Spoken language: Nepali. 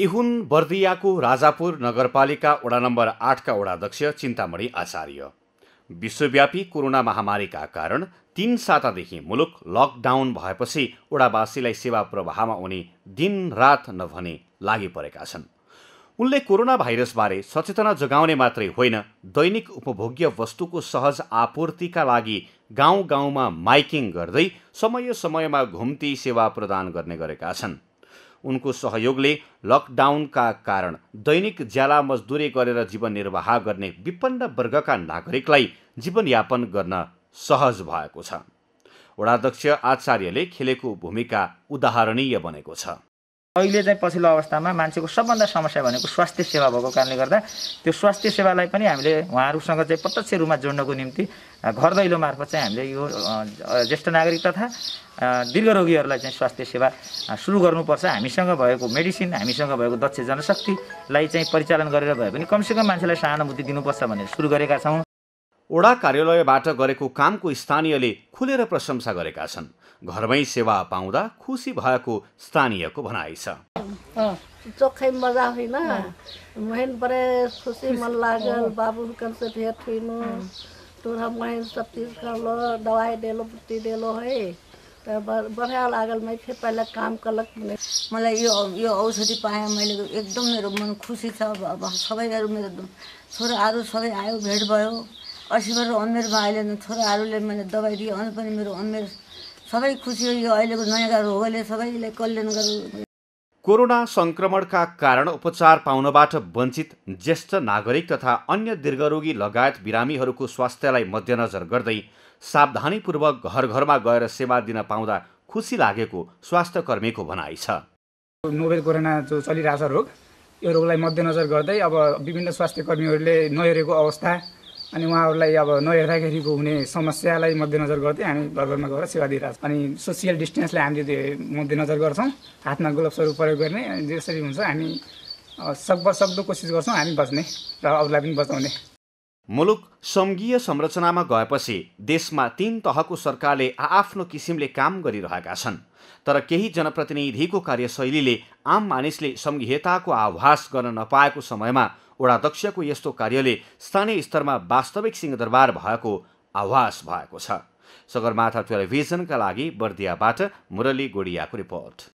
इहुन बर्दियाको राजापुर नगरपालिका वडा नम्बर आठका वडाध्यक्ष चिन्तामणि आचार्य विश्वव्यापी कोरोना महामारीका कारण तिन सातादेखि मुलुक लकडाउन भएपछि वडावासीलाई सेवा प्रवाहमा उनी दिनरात नभने लागि परेका छन् उनले कोरोना भाइरसबारे सचेतना जगाउने मात्रै होइन दैनिक उपभोग्य वस्तुको सहज आपूर्तिका लागि गाउँ गाउँमा माइकिङ गर्दै समय समयमा घुम्ती सेवा प्रदान गर्ने गरेका छन् उनको सहयोगले लकडाउनका कारण दैनिक ज्याला मजदुरी गरेर जीवन निर्वाह गर्ने विपन्न वर्गका नागरिकलाई जीवनयापन गर्न सहज भएको छ वडाध्यक्ष आचार्यले खेलेको भूमिका उदाहरणीय बनेको छ अहिले चाहिँ पछिल्लो अवस्थामा मान्छेको सबभन्दा समस्या भनेको स्वास्थ्य सेवा भएको कारणले गर्दा त्यो स्वास्थ्य सेवालाई पनि हामीले उहाँहरूसँग चाहिँ प्रत्यक्ष रूपमा जोड्नको निम्ति घर दैलो मार्फत चाहिँ हामीले यो ज्येष्ठ नागरिक तथा दीर्घरोगीहरूलाई चाहिँ स्वास्थ्य सेवा सुरु गर्नुपर्छ हामीसँग भएको मेडिसिन हामीसँग भएको दक्ष जनशक्तिलाई चाहिँ परिचालन गरेर भए पनि कमसेकम मान्छेलाई सहानुभूति दिनुपर्छ भनेर सुरु गरेका छौँ ओडा कार्यालयबाट गरेको कामको स्थानीयले खुलेर प्रशंसा गरेका छन् घरमै सेवा पाउँदा खुसी भएको स्थानीयको भनाइ छ चोखै मजा होइन महेन परे खुसी मन लागल बाबु हुकन भेट हुइनु तोरा महेन सब चिज करलो दबाई देलो बुट्टी देलो है त बढिया लागल मैले फेरि पहिला काम कलक मलाई यो यो औषधि पाएँ मैले एकदम मेरो मन खुसी छ अब सबैहरू मेरो छोराहरू सबै आयो भेट भयो असी वर्ष अहिले छोराहरूले मैले दबाई दिएँ अनि पनि मेरो अमेर सबै खुसी हो यो अहिलेको नयाँ रोगले सबैलाई कल्याण गर कोरोना सङ्क्रमणका कारण उपचार पाउनबाट वञ्चित ज्येष्ठ नागरिक तथा अन्य दीर्घरोगी लगायत बिरामीहरूको स्वास्थ्यलाई मध्यनजर गर्दै सावधानीपूर्वक घर घरमा गएर सेवा दिन पाउँदा खुसी लागेको स्वास्थ्य कर्मीको भनाइ छ नोभेल कोरोना जो चलिरहेको छ रोग यो रोगलाई मध्यनजर गर्दै अब विभिन्न स्वास्थ्य कर्मीहरूले नहेरेको अवस्था अनि उहाँहरूलाई अब नहेर्दाखेरिको हुने समस्यालाई मध्यनजर गर्दै हामी घर घरमा गएर सेवा दिइरहेको छौँ अनि सोसियल डिस्टेन्सलाई हामीले मध्यनजर गर्छौँ हातमा ग्लोभ्सहरू प्रयोग गर्ने अनि जसरी हुन्छ हामी सक्दो सक्दो कोसिस गर्छौँ हामी बच्ने र अरूलाई पनि बचाउने मुलुक सङ्घीय संरचनामा गएपछि देशमा तीन तहको सरकारले आआफ्नो किसिमले काम गरिरहेका छन् तर केही जनप्रतिनिधिको कार्यशैलीले आम मानिसले सङ्घीयताको आभास गर्न नपाएको समयमा वडाध्यक्षको यस्तो कार्यले स्थानीय स्तरमा वास्तविक सिंहदरबार भएको आभास भएको छ सगरमाथा टेलिभिजनका लागि बर्दियाबाट मुरली गोडियाको रिपोर्ट